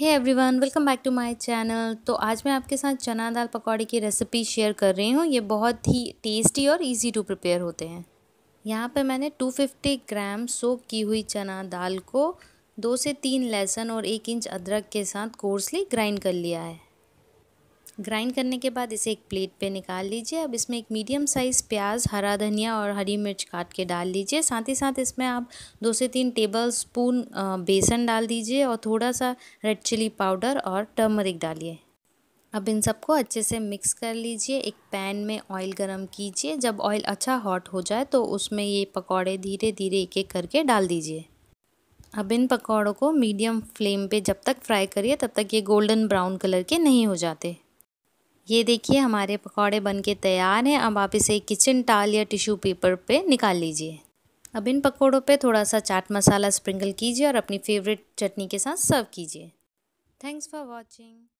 है everyone welcome back to my channel तो आज मैं आपके साथ चना दाल पकौड़े की रेसिपी शेयर कर रही हूँ ये बहुत ही टेस्टी और इजी टू प्रिपेयर होते हैं यहाँ पे मैंने 250 ग्राम सोप की हुई चना दाल को दो से तीन लहसुन और एक इंच अदरक के साथ कोर्सली ग्राइंड कर लिया है ग्राइंड करने के बाद इसे एक प्लेट पे निकाल लीजिए अब इसमें एक मीडियम साइज़ प्याज हरा धनिया और हरी मिर्च काट के डाल लीजिए साथ ही साथ इसमें आप दो से तीन टेबल स्पून बेसन डाल दीजिए और थोड़ा सा रेड चिली पाउडर और टर्मरिक डालिए अब इन सबको अच्छे से मिक्स कर लीजिए एक पैन में ऑयल गरम कीजिए जब ऑयल अच्छा हॉट हो जाए तो उसमें ये पकौड़े धीरे धीरे एक एक करके डाल दीजिए अब इन पकौड़ों को मीडियम फ्लेम पे जब तक फ्राई करिए तब तक ये गोल्डन ब्राउन कलर के नहीं हो जाते ये देखिए हमारे पकौड़े बनके तैयार हैं अब आप इसे किचन टाल या टिश्यू पेपर पे निकाल लीजिए अब इन पकौड़ों पे थोड़ा सा चाट मसाला स्प्रिंकल कीजिए और अपनी फेवरेट चटनी के साथ सर्व कीजिए थैंक्स फॉर वॉचिंग